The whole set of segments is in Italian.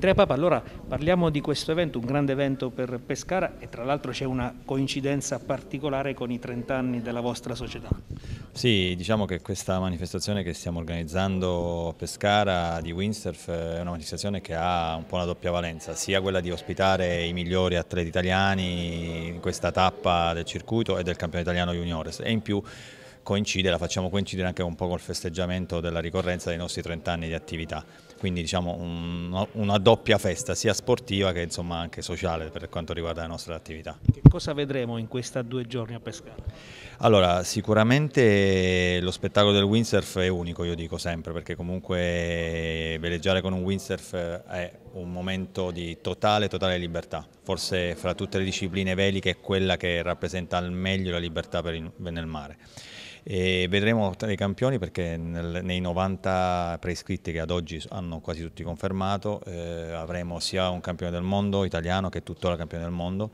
Andrea Papa, allora parliamo di questo evento, un grande evento per Pescara e tra l'altro c'è una coincidenza particolare con i 30 anni della vostra società. Sì, diciamo che questa manifestazione che stiamo organizzando a Pescara di windsurf è una manifestazione che ha un po' una doppia valenza, sia quella di ospitare i migliori atleti italiani in questa tappa del circuito e del campione italiano juniores e in più coincide, la facciamo coincidere anche un po' col festeggiamento della ricorrenza dei nostri 30 anni di attività quindi diciamo un, una doppia festa sia sportiva che insomma anche sociale per quanto riguarda le nostre attività. Che cosa vedremo in questi due giorni a Pescara? Allora sicuramente lo spettacolo del windsurf è unico io dico sempre perché comunque veleggiare con un windsurf è un momento di totale totale libertà, forse fra tutte le discipline veliche è quella che rappresenta al meglio la libertà per il, nel mare e vedremo tra i campioni perché nel, nei 90 prescritti che ad oggi hanno quasi tutti confermato eh, avremo sia un campione del mondo italiano che tuttora campione del mondo,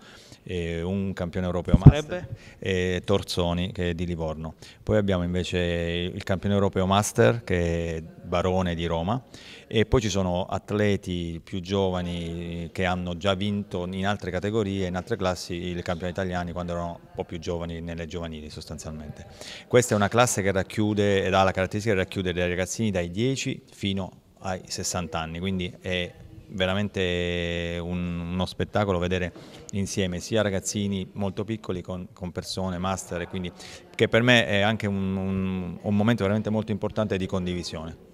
un campione europeo master e Torzoni che è di Livorno. Poi abbiamo invece il campione europeo master che è barone di Roma e poi ci sono atleti più giovani che hanno già vinto in altre categorie, in altre classi, il campione italiani quando erano un po' più giovani, nelle giovanili sostanzialmente. Questa è una classe che racchiude ed ha la caratteristica di racchiudere dei ragazzini dai 10 fino ai 60 anni, quindi è veramente un, uno spettacolo vedere insieme sia ragazzini molto piccoli con, con persone, master, quindi, che per me è anche un, un, un momento veramente molto importante di condivisione.